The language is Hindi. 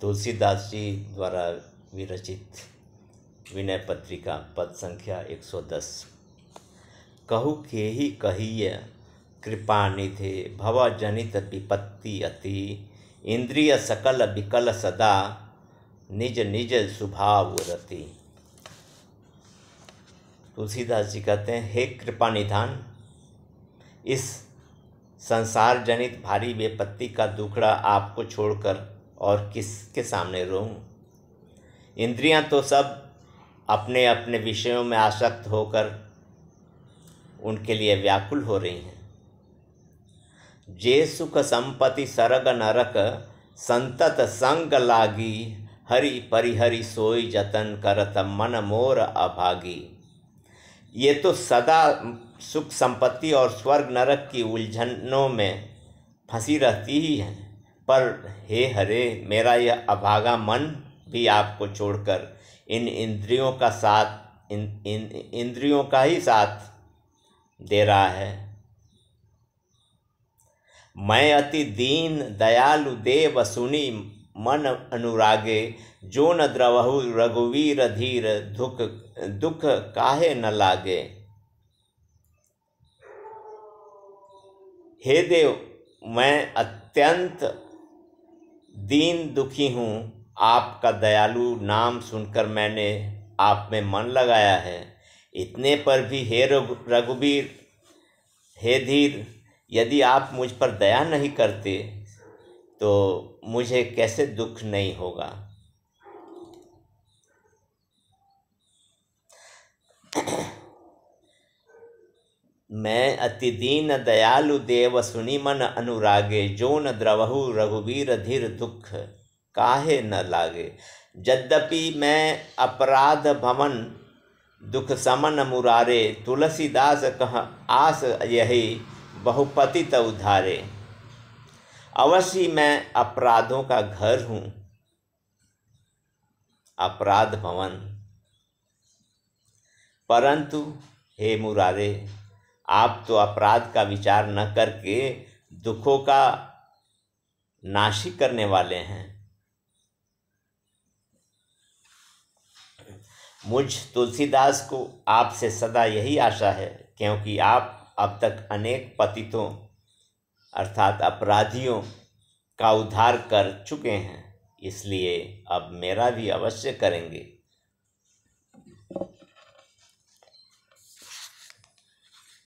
तुलसीदास जी द्वारा विरचित विनय पत्रिका पद संख्या 110 कहु के ही कहिय कृपा निधे भव जनित विपत्ति अति इंद्रिय सकल विकल सदा निज निज स्वभाव रति तुलसीदास जी कहते हैं हे कृपा निधान इस संसार जनित भारी विपत्ति का दुखड़ा आपको छोड़कर और किस के सामने रोऊं इंद्रियां तो सब अपने अपने विषयों में आसक्त होकर उनके लिए व्याकुल हो रही हैं जे सुख संपत्ति सरग नरक संतत संग लागी हरि परिहरि सोई जतन करत मन मोर अभागी ये तो सदा सुख संपत्ति और स्वर्ग नरक की उलझनों में फंसी रहती ही हैं पर हे हरे मेरा यह अभागा मन भी आपको छोड़कर इन इंद्रियों का साथ इन इन इंद्रियों का ही साथ दे रहा है मैं अति दीन दयालु देव सुनी मन अनुरागे जो न द्रवहु रघुवीर धीर दुख दुख काहे न लागे हे देव मैं अत्यंत दीन दुखी हूँ आपका दयालु नाम सुनकर मैंने आप में मन लगाया है इतने पर भी हे रघुबीर हे धीर यदि आप मुझ पर दया नहीं करते तो मुझे कैसे दुख नहीं होगा मैं अति दीन दयालु देव सुनिमन अनुरागे जो न द्रवहु रघुवीर धीर दुख काहे न लागे यद्यपि मैं अपराध भवन दुख समन मुरारे तुलसीदास कह आस यही बहुपति उधारे अवश्य मैं अपराधों का घर हूँ अपराध भवन परंतु हे मुरारे आप तो अपराध का विचार न करके दुखों का नाशी करने वाले हैं मुझ तुलसीदास को आपसे सदा यही आशा है क्योंकि आप अब तक अनेक पतितों अर्थात अपराधियों का उद्धार कर चुके हैं इसलिए अब मेरा भी अवश्य करेंगे